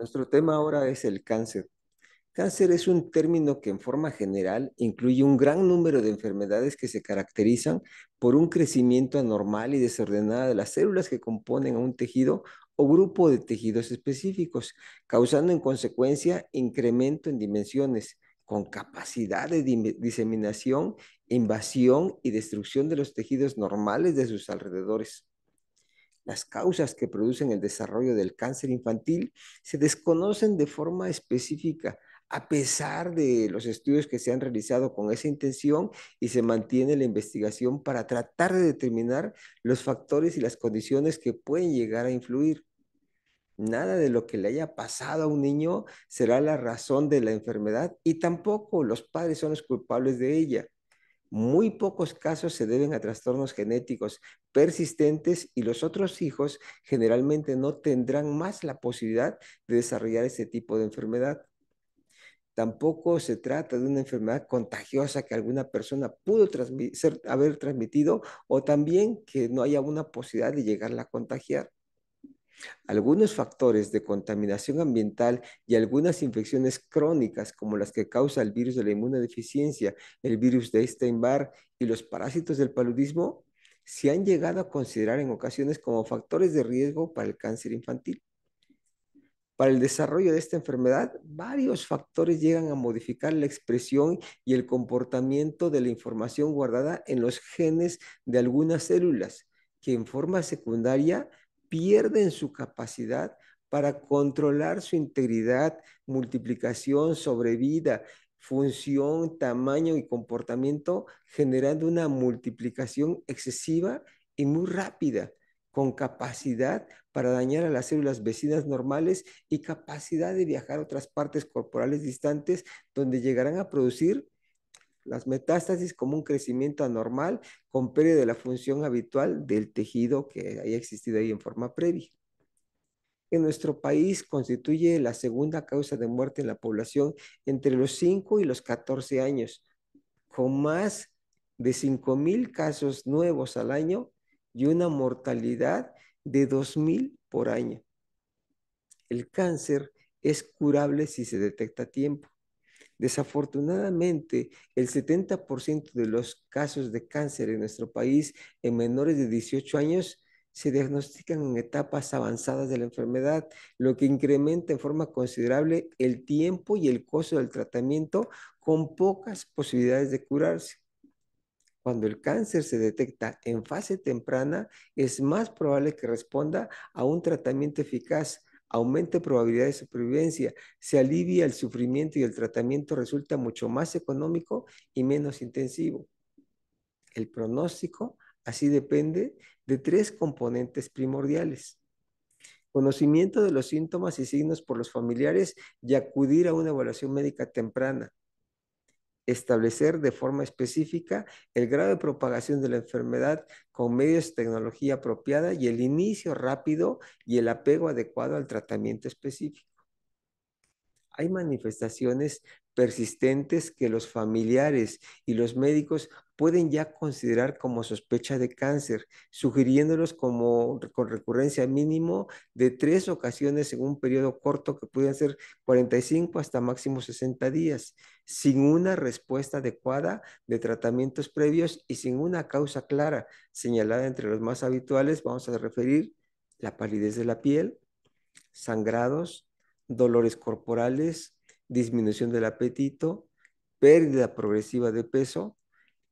Nuestro tema ahora es el cáncer. Cáncer es un término que en forma general incluye un gran número de enfermedades que se caracterizan por un crecimiento anormal y desordenado de las células que componen a un tejido o grupo de tejidos específicos, causando en consecuencia incremento en dimensiones con capacidad de diseminación, invasión y destrucción de los tejidos normales de sus alrededores. Las causas que producen el desarrollo del cáncer infantil se desconocen de forma específica, a pesar de los estudios que se han realizado con esa intención y se mantiene la investigación para tratar de determinar los factores y las condiciones que pueden llegar a influir. Nada de lo que le haya pasado a un niño será la razón de la enfermedad y tampoco los padres son los culpables de ella. Muy pocos casos se deben a trastornos genéticos persistentes y los otros hijos generalmente no tendrán más la posibilidad de desarrollar ese tipo de enfermedad. Tampoco se trata de una enfermedad contagiosa que alguna persona pudo haber transmitido o también que no haya una posibilidad de llegarla a contagiar. Algunos factores de contaminación ambiental y algunas infecciones crónicas como las que causa el virus de la inmunodeficiencia, el virus de Epstein-Barr y los parásitos del paludismo se han llegado a considerar en ocasiones como factores de riesgo para el cáncer infantil. Para el desarrollo de esta enfermedad, varios factores llegan a modificar la expresión y el comportamiento de la información guardada en los genes de algunas células, que en forma secundaria pierden su capacidad para controlar su integridad, multiplicación, sobrevida, función, tamaño y comportamiento, generando una multiplicación excesiva y muy rápida, con capacidad para dañar a las células vecinas normales y capacidad de viajar a otras partes corporales distantes donde llegarán a producir las metástasis como un crecimiento anormal con pérdida de la función habitual del tejido que haya existido ahí en forma previa. En nuestro país constituye la segunda causa de muerte en la población entre los 5 y los 14 años, con más de 5.000 casos nuevos al año y una mortalidad de 2.000 por año. El cáncer es curable si se detecta a tiempo. Desafortunadamente, el 70% de los casos de cáncer en nuestro país en menores de 18 años se diagnostican en etapas avanzadas de la enfermedad, lo que incrementa en forma considerable el tiempo y el costo del tratamiento con pocas posibilidades de curarse. Cuando el cáncer se detecta en fase temprana, es más probable que responda a un tratamiento eficaz, aumenta probabilidad de supervivencia, se alivia el sufrimiento y el tratamiento resulta mucho más económico y menos intensivo. El pronóstico así depende de tres componentes primordiales. Conocimiento de los síntomas y signos por los familiares y acudir a una evaluación médica temprana establecer de forma específica el grado de propagación de la enfermedad con medios de tecnología apropiada y el inicio rápido y el apego adecuado al tratamiento específico. Hay manifestaciones persistentes que los familiares y los médicos pueden ya considerar como sospecha de cáncer, sugiriéndolos como con recurrencia mínimo de tres ocasiones en un periodo corto que puede ser 45 hasta máximo 60 días, sin una respuesta adecuada de tratamientos previos y sin una causa clara señalada entre los más habituales, vamos a referir la palidez de la piel, sangrados, dolores corporales, disminución del apetito, pérdida progresiva de peso,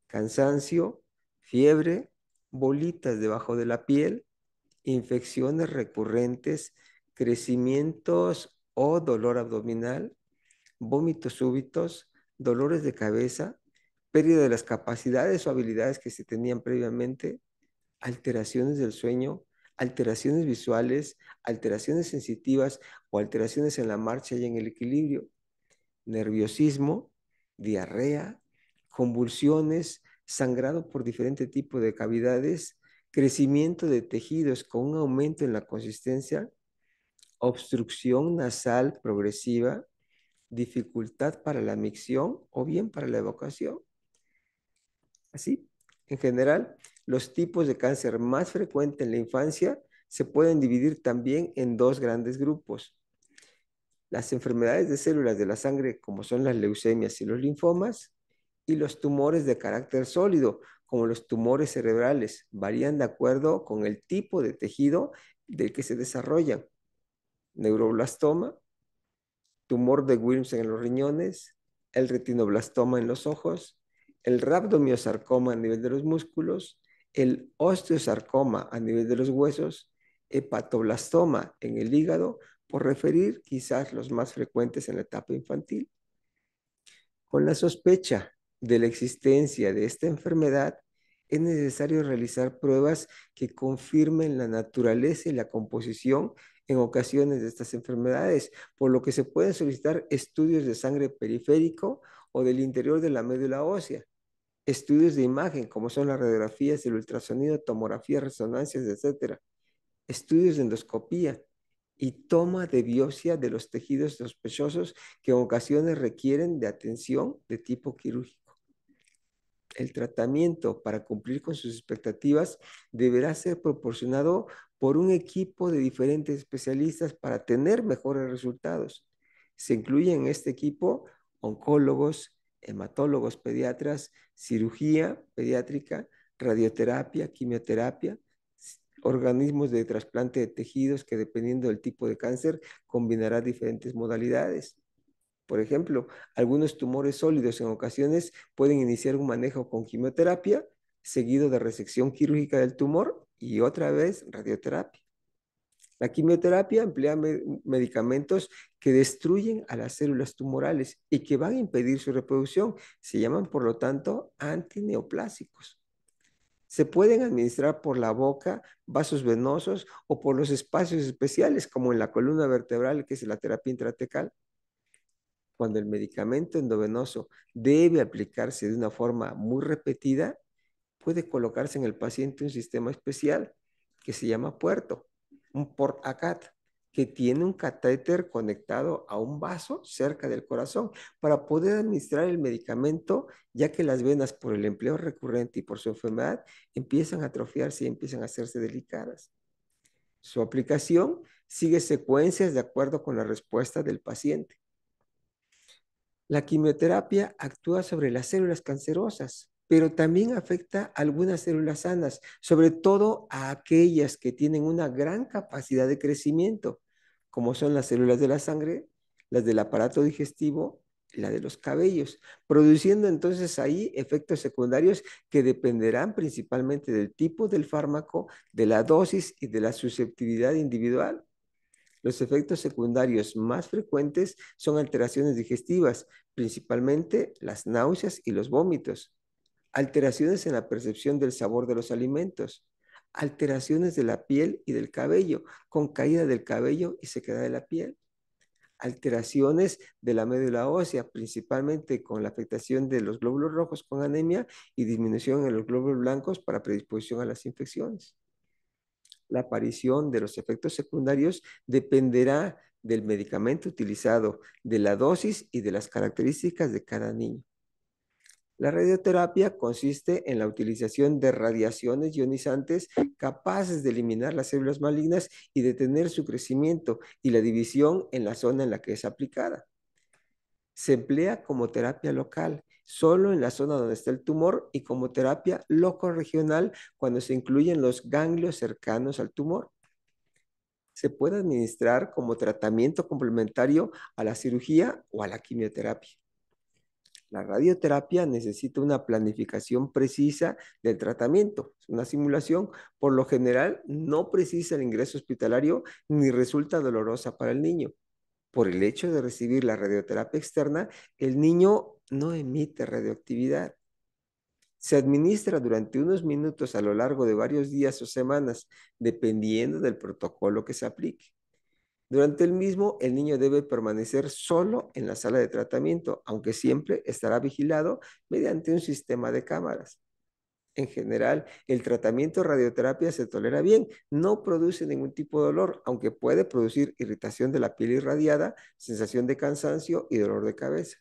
cansancio, fiebre, bolitas debajo de la piel, infecciones recurrentes, crecimientos o dolor abdominal, vómitos súbitos, dolores de cabeza, pérdida de las capacidades o habilidades que se tenían previamente, alteraciones del sueño, alteraciones visuales, alteraciones sensitivas o alteraciones en la marcha y en el equilibrio, nerviosismo, diarrea, convulsiones, sangrado por diferente tipo de cavidades, crecimiento de tejidos con un aumento en la consistencia, obstrucción nasal progresiva, dificultad para la micción o bien para la evocación. Así, en general, los tipos de cáncer más frecuentes en la infancia se pueden dividir también en dos grandes grupos. Las enfermedades de células de la sangre, como son las leucemias y los linfomas, y los tumores de carácter sólido, como los tumores cerebrales, varían de acuerdo con el tipo de tejido del que se desarrollan. Neuroblastoma, tumor de Wilms en los riñones, el retinoblastoma en los ojos, el rhabdomiosarcoma a nivel de los músculos, el osteosarcoma a nivel de los huesos, hepatoblastoma en el hígado, por referir quizás los más frecuentes en la etapa infantil. Con la sospecha de la existencia de esta enfermedad, es necesario realizar pruebas que confirmen la naturaleza y la composición en ocasiones de estas enfermedades, por lo que se pueden solicitar estudios de sangre periférico o del interior de la médula ósea, estudios de imagen como son las radiografías, el ultrasonido, tomografía, resonancias, etc., estudios de endoscopía y toma de biopsia de los tejidos sospechosos que en ocasiones requieren de atención de tipo quirúrgico el tratamiento para cumplir con sus expectativas deberá ser proporcionado por un equipo de diferentes especialistas para tener mejores resultados. Se incluyen en este equipo oncólogos, hematólogos pediatras, cirugía pediátrica, radioterapia, quimioterapia, organismos de trasplante de tejidos que dependiendo del tipo de cáncer combinará diferentes modalidades. Por ejemplo, algunos tumores sólidos en ocasiones pueden iniciar un manejo con quimioterapia, seguido de resección quirúrgica del tumor y otra vez radioterapia. La quimioterapia emplea medicamentos que destruyen a las células tumorales y que van a impedir su reproducción. Se llaman, por lo tanto, antineoplásicos. Se pueden administrar por la boca, vasos venosos o por los espacios especiales, como en la columna vertebral, que es la terapia intratecal cuando el medicamento endovenoso debe aplicarse de una forma muy repetida, puede colocarse en el paciente un sistema especial que se llama puerto, un port-acat, que tiene un catéter conectado a un vaso cerca del corazón para poder administrar el medicamento, ya que las venas por el empleo recurrente y por su enfermedad empiezan a atrofiarse y empiezan a hacerse delicadas. Su aplicación sigue secuencias de acuerdo con la respuesta del paciente. La quimioterapia actúa sobre las células cancerosas, pero también afecta a algunas células sanas, sobre todo a aquellas que tienen una gran capacidad de crecimiento, como son las células de la sangre, las del aparato digestivo, la de los cabellos, produciendo entonces ahí efectos secundarios que dependerán principalmente del tipo del fármaco, de la dosis y de la susceptibilidad individual. Los efectos secundarios más frecuentes son alteraciones digestivas, principalmente las náuseas y los vómitos, alteraciones en la percepción del sabor de los alimentos, alteraciones de la piel y del cabello, con caída del cabello y sequedad de la piel, alteraciones de la médula ósea, principalmente con la afectación de los glóbulos rojos con anemia y disminución en los glóbulos blancos para predisposición a las infecciones la aparición de los efectos secundarios dependerá del medicamento utilizado, de la dosis y de las características de cada niño. La radioterapia consiste en la utilización de radiaciones ionizantes capaces de eliminar las células malignas y detener su crecimiento y la división en la zona en la que es aplicada. Se emplea como terapia local solo en la zona donde está el tumor y como terapia regional cuando se incluyen los ganglios cercanos al tumor. Se puede administrar como tratamiento complementario a la cirugía o a la quimioterapia. La radioterapia necesita una planificación precisa del tratamiento. Una simulación, por lo general, no precisa el ingreso hospitalario ni resulta dolorosa para el niño. Por el hecho de recibir la radioterapia externa, el niño no emite radioactividad. Se administra durante unos minutos a lo largo de varios días o semanas, dependiendo del protocolo que se aplique. Durante el mismo, el niño debe permanecer solo en la sala de tratamiento, aunque siempre estará vigilado mediante un sistema de cámaras. En general, el tratamiento radioterapia se tolera bien, no produce ningún tipo de dolor, aunque puede producir irritación de la piel irradiada, sensación de cansancio y dolor de cabeza.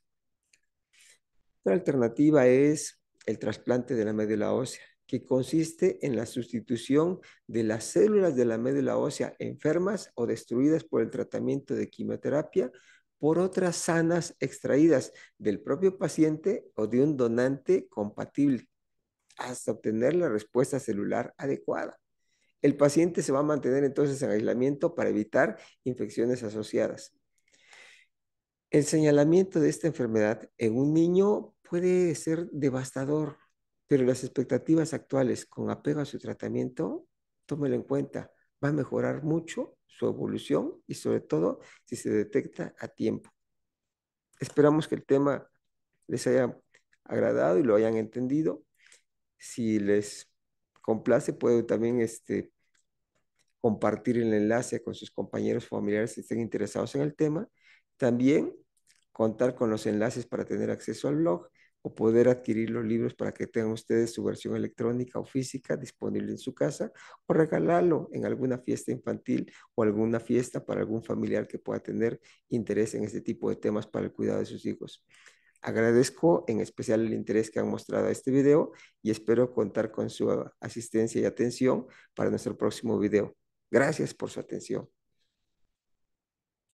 Otra alternativa es el trasplante de la médula ósea, que consiste en la sustitución de las células de la médula ósea enfermas o destruidas por el tratamiento de quimioterapia por otras sanas extraídas del propio paciente o de un donante compatible hasta obtener la respuesta celular adecuada. El paciente se va a mantener entonces en aislamiento para evitar infecciones asociadas. El señalamiento de esta enfermedad en un niño puede ser devastador, pero las expectativas actuales con apego a su tratamiento, tómelo en cuenta, va a mejorar mucho su evolución y sobre todo si se detecta a tiempo. Esperamos que el tema les haya agradado y lo hayan entendido. Si les complace, puedo también este, compartir el enlace con sus compañeros familiares si estén interesados en el tema. También contar con los enlaces para tener acceso al blog o poder adquirir los libros para que tengan ustedes su versión electrónica o física disponible en su casa o regalarlo en alguna fiesta infantil o alguna fiesta para algún familiar que pueda tener interés en este tipo de temas para el cuidado de sus hijos. Agradezco en especial el interés que han mostrado a este video y espero contar con su asistencia y atención para nuestro próximo video. Gracias por su atención.